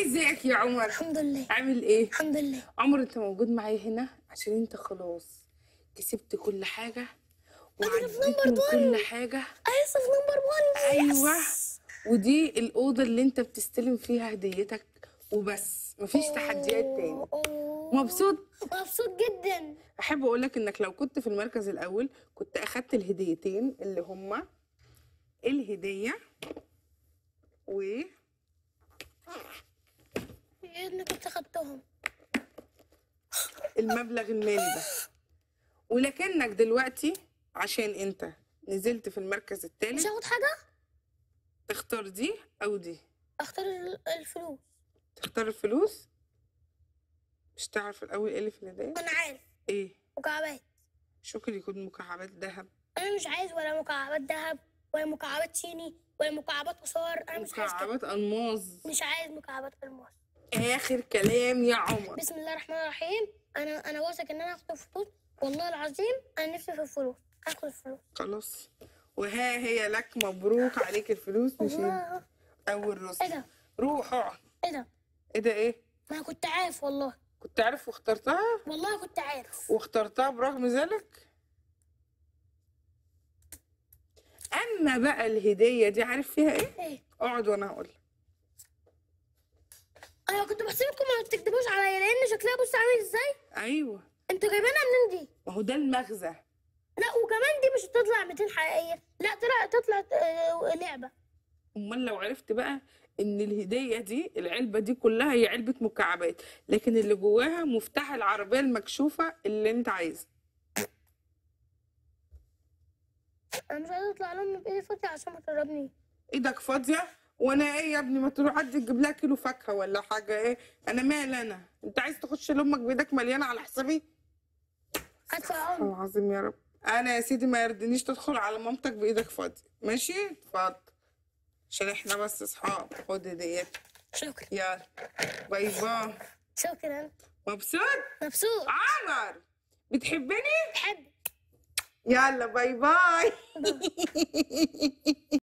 ازيك يا عمر الحمد لله عامل ايه الحمد لله عمر انت موجود معايا هنا عشان انت خلاص كسبت كل حاجه وعديت من كل حاجه ايوه في نمبر 1 ايوه ودي الاوضه اللي انت بتستلم فيها هديتك وبس مفيش تحديات تاني مبسوط مبسوط جدا احب اقول لك انك لو كنت في المركز الاول كنت اخدت الهديتين اللي هما الهديه و انك كنت خدتهم المبلغ المالي ده ولكنك دلوقتي عشان انت نزلت في المركز الثاني مش هاخد حاجه تختار دي او دي اختار الفلوس تختار الفلوس مش تعرف الاول ايه اللي في الهدايا انا عارف ايه مكعبات شكرا يكون مكعبات ذهب انا مش عايز ولا مكعبات ذهب ولا مكعبات صيني ولا مكعبات قصار انا مش عايز مكعبات الماظ مش عايز مكعبات الماظ اخر كلام يا عمر بسم الله الرحمن الرحيم انا انا واثق ان انا هاخد فلوس والله العظيم انا نفسي في الفلوس هاخد الفلوس خلاص وها هي لك مبروك عليك الفلوس مش اول رسم ايه ده روح اقعد ايه ده ايه ده ايه ما كنت عارف والله كنت عارف واخترتها والله كنت عارف واخترتها برغم ذلك اما بقى الهديه دي عارف فيها ايه, إيه؟ اقعد وانا هقول لك انا كنت بحسبكم ما بتكدبوش عليا لان شكلها بص عامل ازاي ايوه انتوا جايبينها منين دي ما هو ده المغزى لا وكمان دي مش هتطلع 200 حقيقيه لا طلع تطلع آه، لعبه امال لو عرفت بقى ان الهديه دي العلبه دي كلها هي علبه مكعبات لكن اللي جواها مفتاح العربيه المكشوفه اللي انت عايزه انا مش عايزه اطلع لهم بايدي فاضيه عشان ما تقربني ايدك فاضيه وانا ايه يا ابني ما تروح عدي تجيب لها كيلو فاكهه ولا حاجه ايه انا مال انا انت عايز تخش لامك بايدك مليانه على حسابي العظيم يا رب انا يا سيدي ما يردنيش تدخل على مامتك بايدك فاضيه ماشي اتفضل عشان احنا بس اصحاب خد ديت شكرا يلا باي باي شكرا مبسوط مبسوط عمر بتحبني بحبك يلا باي باي